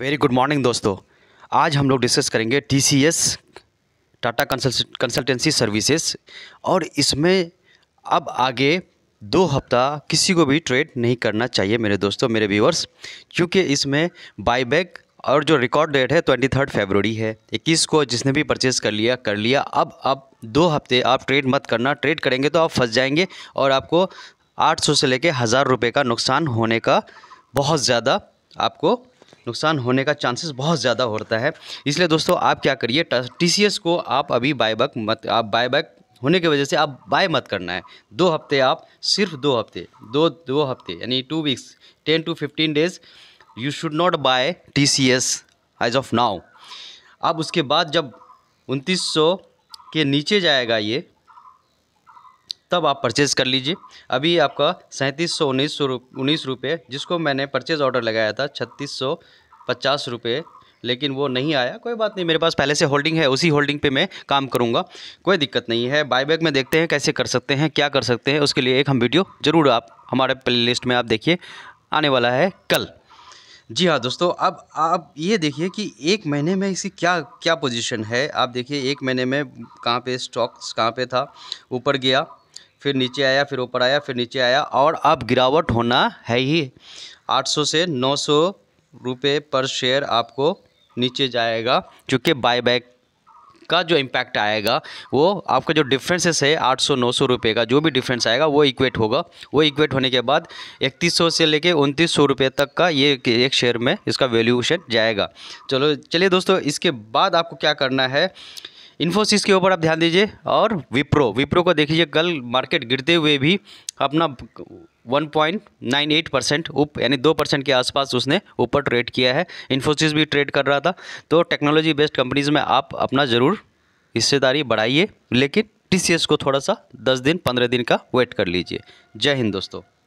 very good morning दोस्तों आज हम लोग डिस्कस करेंगे T C S Tata consultancy services और इसमें अब आगे दो हफ्ता किसी को भी ट्रेड नहीं करना चाहिए मेरे दोस्तों मेरे व्यूवर्स क्योंकि इसमें बाईबैक और जो रिकॉर्ड डेट है ट्वेंटी थर्ड फेबररी है इक्कीस को जिसने भी परचेज़ कर लिया कर लिया अब अब दो हफ्ते आप ट्रेड मत करना ट्रेड करेंगे तो आप फंस जाएंगे और आपको 800 से लेके हज़ार रुपये का नुकसान होने का बहुत ज़्यादा आपको नुकसान होने का चांसेस बहुत ज़्यादा होता है इसलिए दोस्तों आप क्या करिए टी को आप अभी बायबैक मत आप बायबैक होने की वजह से आप बाय मत करना है दो हफ्ते आप सिर्फ दो हफ्ते दो दो हफ्ते यानी two weeks ten to fifteen days you should not buy T C S as of now अब उसके बाद जब उनतीस के नीचे जाएगा ये तब आप परचेज़ कर लीजिए अभी आपका सैंतीस सौ उन्नीस सौ उन्नीस रुपये जिसको मैंने परचेज़ ऑर्डर लगाया था छत्तीस सौ पचास रुपये लेकिन वो नहीं आया कोई बात नहीं मेरे पास पहले से होल्डिंग है उसी होल्डिंग पे मैं काम करूँगा कोई दिक्कत नहीं है बायबैक में देखते हैं कैसे कर सकते हैं क्या कर सकते हैं उसके लिए एक हम वीडियो ज़रूर आप हमारे प्ले लिस्ट में आप देखिए आने वाला है कल जी हाँ दोस्तों अब आप ये देखिए कि एक महीने में इसकी क्या क्या पोजीशन है आप देखिए एक महीने में कहाँ पे स्टॉक्स कहाँ पे था ऊपर गया फिर नीचे आया फिर ऊपर आया फिर नीचे आया और अब गिरावट होना है ही 800 से 900 रुपए पर शेयर आपको नीचे जाएगा क्योंकि बायबैक का जो इम्पैक्ट आएगा वो आपका जो डिफरेंसेस है 800 900 रुपए का जो भी डिफरेंस आएगा वो इक्वेट होगा वो इक्वेट होने के बाद 3100 से लेके उनतीस सौ रुपये तक का ये एक शेयर में इसका वैल्यूशन जाएगा चलो चलिए दोस्तों इसके बाद आपको क्या करना है इन्फोसिस के ऊपर आप ध्यान दीजिए और विप्रो विप्रो को देखिए कल मार्केट गिरते हुए भी अपना 1.98 परसेंट उप यानी दो परसेंट के आसपास उसने ऊपर ट्रेड किया है इन्फोसिस भी ट्रेड कर रहा था तो टेक्नोलॉजी बेस्ड कंपनीज़ में आप अपना ज़रूर हिस्सेदारी बढ़ाइए लेकिन टी को थोड़ा सा दस दिन पंद्रह दिन का वेट कर लीजिए जय हिंद दोस्तों